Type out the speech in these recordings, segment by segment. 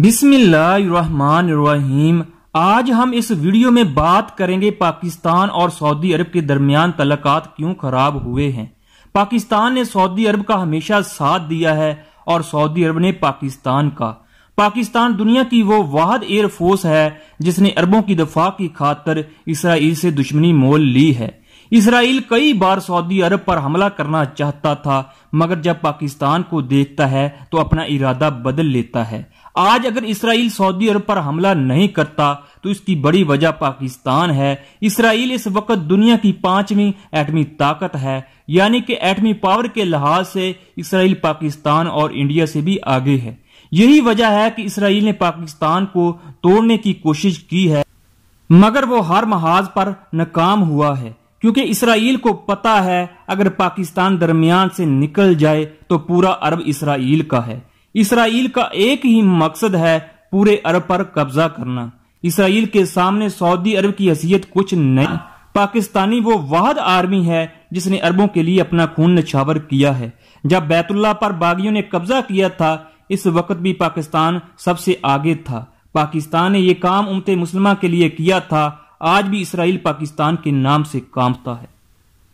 बिस्मिल्लाहिर्रहमानिर्रहीम आज हम इस वीडियो में बात करेंगे पाकिस्तान और सऊदी अरब के दरमियान तलकात क्यों खराब हुए हैं पाकिस्तान ने सऊदी अरब का हमेशा साथ दिया है और सऊदी अरब ने पाकिस्तान का पाकिस्तान दुनिया की वो वाहद एयरफोर्स है जिसने अरबों की दफा की खातर इसराइल से दुश्मनी मोल ली है इसराइल कई बार सऊदी अरब पर हमला करना चाहता था मगर जब पाकिस्तान को देखता है तो अपना इरादा बदल लेता है आज अगर इसराइल सऊदी अरब पर हमला नहीं करता तो इसकी बड़ी वजह पाकिस्तान है इसराइल इस वक्त दुनिया की पांचवी एटमी ताकत है यानी कि एटमी पावर के लिहाज से इसराइल पाकिस्तान और इंडिया से भी आगे है यही वजह है कि इसराइल ने पाकिस्तान को तोड़ने की कोशिश की है मगर वो हर महाज पर नाकाम हुआ है क्योंकि इसराइल को पता है अगर पाकिस्तान दरमियान से निकल जाए तो पूरा अरब इसराइल का है इसराइल का एक ही मकसद है पूरे अरब पर कब्जा करना इसराइल के सामने सऊदी अरब की हसीियत कुछ नहीं पाकिस्तानी वो वाहद आर्मी है जिसने अरबों के लिए अपना खून नछावर किया है जब बैतुल्ला पर बागियों ने कब्जा किया था इस वक्त भी पाकिस्तान सबसे आगे था पाकिस्तान ने यह काम उमते मुसलमान के लिए किया था आज भी इसराइल पाकिस्तान के नाम से कामता है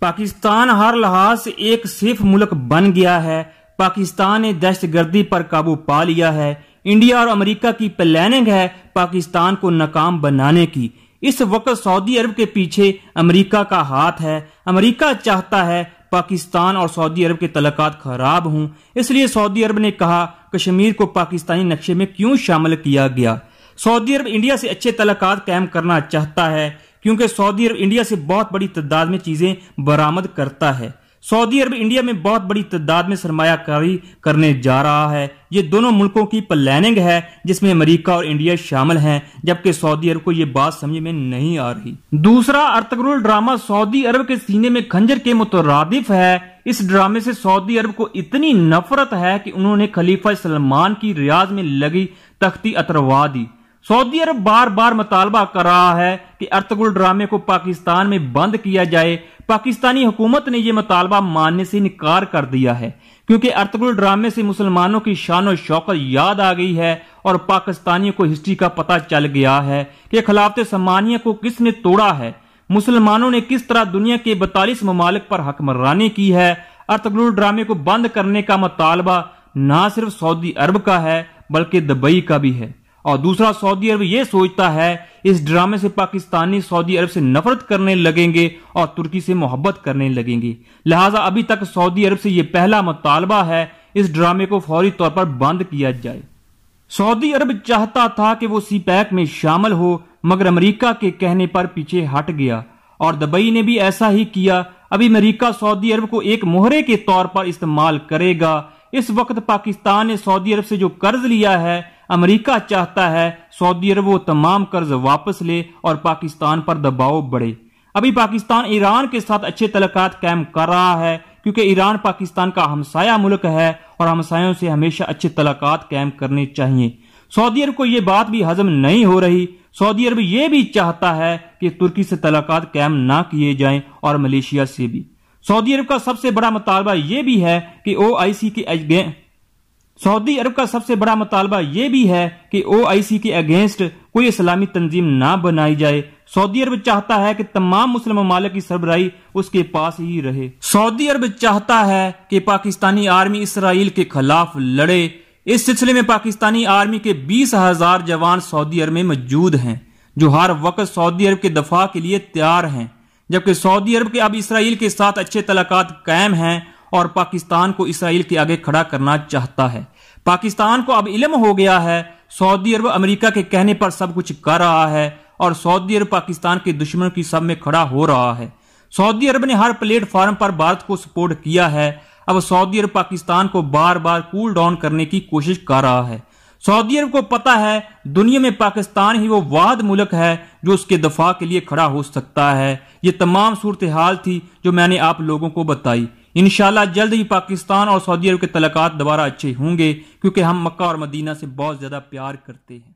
पाकिस्तान हर लिहाज से एक सिर्फ मुल्क बन गया है पाकिस्तान ने दहशतगर्दी पर काबू पा लिया है इंडिया और अमेरिका की प्लानिंग है पाकिस्तान को नाकाम बनाने की इस वक्त सऊदी अरब के पीछे अमेरिका का हाथ है अमेरिका चाहता है पाकिस्तान और सऊदी अरब के तलक खराब हों इसलिए सऊदी अरब ने कहा कश्मीर को पाकिस्तानी नक्शे में क्यों शामिल किया गया सऊदी अरब इंडिया से अच्छे तलक कायम करना चाहता है क्योंकि सऊदी अरब इंडिया से बहुत बड़ी तादाद में चीजें बरामद करता है सऊदी अरब इंडिया में बहुत बड़ी तादाद में सरमाकारी करने जा रहा है ये दोनों मुल्कों की प्लानिंग है जिसमें अमेरिका और इंडिया शामिल हैं जबकि सऊदी अरब को ये बात समझ में नहीं आ रही दूसरा अर्तगरुल ड्रामा सऊदी अरब के सीने में खंजर के मुतरदिफ है इस ड्रामे से सऊदी अरब को इतनी नफरत है कि उन्होंने खलीफा सलमान की रियाज में लगी तख्ती अतरवा दी सऊदी अरब बार बार मुतालबा कर रहा है कि अर्थगुल ड्रामे को पाकिस्तान में बंद किया जाए पाकिस्तानी हुकूमत ने यह मुतालबा मानने से इनकार कर दिया है क्योंकि अर्तगुल ड्रामे से मुसलमानों की शान और शौकत याद आ गई है और पाकिस्तानियों को हिस्ट्री का पता चल गया है कि खिलाफत समानिया को किसने तोड़ा है मुसलमानों ने किस तरह दुनिया के बतालीस ममालिक पर हकमरानी की है अर्तगुल ड्रामे को बंद करने का मुतालबा न सिर्फ सऊदी अरब का है बल्कि दुबई का भी है और दूसरा सऊदी अरब ये सोचता है इस ड्रामे से पाकिस्तानी सऊदी अरब से नफरत करने लगेंगे और तुर्की से मोहब्बत करने लगेंगे लिहाजा अभी तक सऊदी अरब से यह पहला मुतालबा है इस ड्रामे को फौरी तौर पर बंद किया जाए सऊदी अरब चाहता था कि वो सी पैक में शामिल हो मगर अमरीका के कहने पर पीछे हट गया और दुबई ने भी ऐसा ही किया अभी अमरीका सऊदी अरब को एक मोहरे के तौर पर इस्तेमाल करेगा इस वक्त पाकिस्तान ने सऊदी अरब से जो कर्ज लिया है अमेरिका चाहता है सऊदी अरब वो तमाम कर्ज वापस ले और पाकिस्तान पर दबाव बढ़े अभी पाकिस्तान ईरान के साथ अच्छे तलक कायम कर रहा है क्योंकि ईरान पाकिस्तान का हमसाया मुल्क है और हमसायों से हमेशा अच्छे तलक कायम करने चाहिए सऊदी अरब को यह बात भी हजम नहीं हो रही सऊदी अरब ये भी चाहता है कि तुर्की से तलाक कायम ना किए जाएं और मलेशिया से भी सऊदी अरब का सबसे बड़ा मुतालबा यह भी है कि ओ आई सी के सऊदी अरब का सबसे बड़ा मुतालबा यह भी है कि सी के अगेंस्ट कोई इस्लामी तंजीम ना बनाई जाए सऊदी अरब चाहता है कि तमाम मुस्लिम ममालक की सरबराही उसके पास ही रहे सऊदी अरब चाहता है कि पाकिस्तानी आर्मी इसराइल के खिलाफ लड़े इस सिलसिले में पाकिस्तानी आर्मी के बीस हजार जवान सऊदी अरब में मौजूद हैं जो हर वक्त सऊदी अरब के दफा के लिए तैयार हैं जबकि सऊदी अरब के अब इसराइल के साथ अच्छे तलाकात कायम हैं और पाकिस्तान को इसराइल के आगे खड़ा करना चाहता है पाकिस्तान को अब इलम हो गया है सऊदी अरब अमेरिका के कहने पर सब कुछ कर रहा है और सऊदी अरब पाकिस्तान के दुश्मन की सब में खड़ा हो रहा है सऊदी अरब ने हर प्लेटफॉर्म पर भारत को सपोर्ट किया है अब सऊदी अरब पाकिस्तान को बार बार कूल डाउन करने की कोशिश कर रहा है सऊदी अरब को पता है दुनिया में पाकिस्तान ही वो वाद मुल्क है जो उसके दफा के लिए खड़ा हो सकता है ये तमाम सूरत हाल थी जो मैंने आप लोगों को बताई इन जल्द ही पाकिस्तान और सऊदी अरब के तलाक दोबारा अच्छे होंगे क्योंकि हम मक्का और मदीना से बहुत ज़्यादा प्यार करते हैं